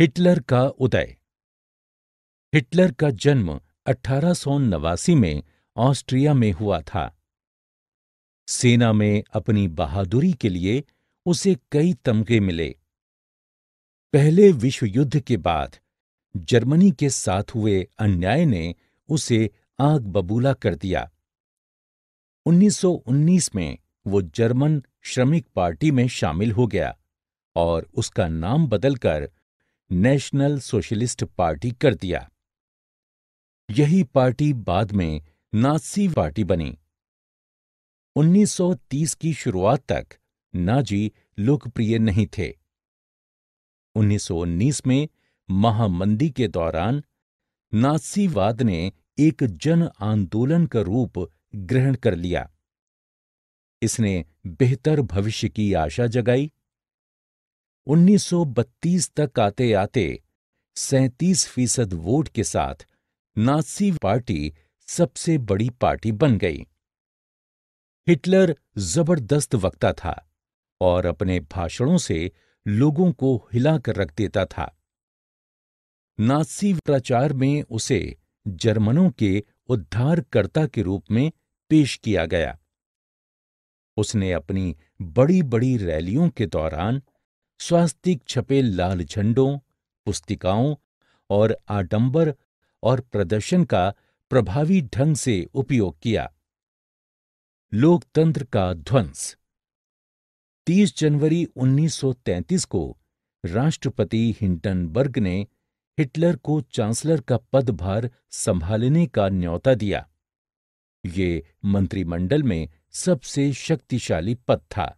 Hitler का उदय Hitler का जन्म अठारह में ऑस्ट्रिया में हुआ था सेना में अपनी बहादुरी के लिए उसे कई तमगे मिले पहले विश्व युद्ध के बाद जर्मनी के साथ हुए अन्याय ने उसे आग बबूला कर दिया 1919 में वो जर्मन श्रमिक पार्टी में शामिल हो गया और उसका नाम बदलकर नेशनल सोशलिस्ट पार्टी कर दिया यही पार्टी बाद में नासी पार्टी बनी 1930 की शुरुआत तक नाजी लोकप्रिय नहीं थे 1919 में महामंदी के दौरान नासीवाद ने एक जन आंदोलन का रूप ग्रहण कर लिया इसने बेहतर भविष्य की आशा जगाई 1932 तक आते आते 37 फीसद वोट के साथ नासी पार्टी सबसे बड़ी पार्टी बन गई हिटलर जबरदस्त वक्ता था और अपने भाषणों से लोगों को हिलाकर रख देता था नासी प्रचार में उसे जर्मनों के उद्धारकर्ता के रूप में पेश किया गया उसने अपनी बड़ी बड़ी रैलियों के दौरान स्वास्तिक छपे लाल झंडों पुस्तिकाओं और आडंबर और प्रदर्शन का प्रभावी ढंग से उपयोग किया लोकतंत्र का ध्वंस 30 जनवरी 1933 को राष्ट्रपति हिंटनबर्ग ने हिटलर को चांसलर का पदभार संभालने का न्यौता दिया ये मंत्रिमंडल में सबसे शक्तिशाली पद था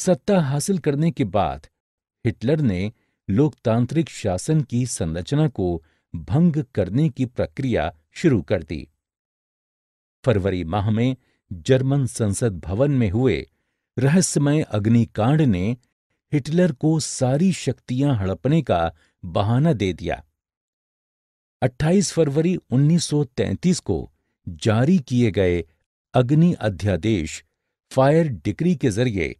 सत्ता हासिल करने के बाद हिटलर ने लोकतांत्रिक शासन की संरचना को भंग करने की प्रक्रिया शुरू कर दी फरवरी माह में जर्मन संसद भवन में हुए रहस्यमय अग्निकांड ने हिटलर को सारी शक्तियां हड़पने का बहाना दे दिया 28 फरवरी 1933 को जारी किए गए अग्नि अध्यादेश फायर डिक्री के जरिए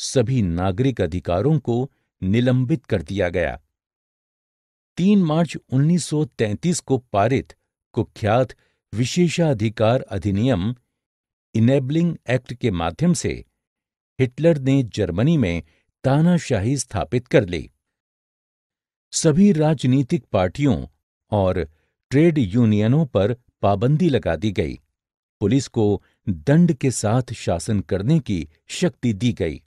सभी नागरिक अधिकारों को निलंबित कर दिया गया 3 मार्च 1933 को पारित कुख्यात विशेषाधिकार अधिनियम इनेबलिंग एक्ट के माध्यम से हिटलर ने जर्मनी में तानाशाही स्थापित कर ली सभी राजनीतिक पार्टियों और ट्रेड यूनियनों पर पाबंदी लगा दी गई पुलिस को दंड के साथ शासन करने की शक्ति दी गई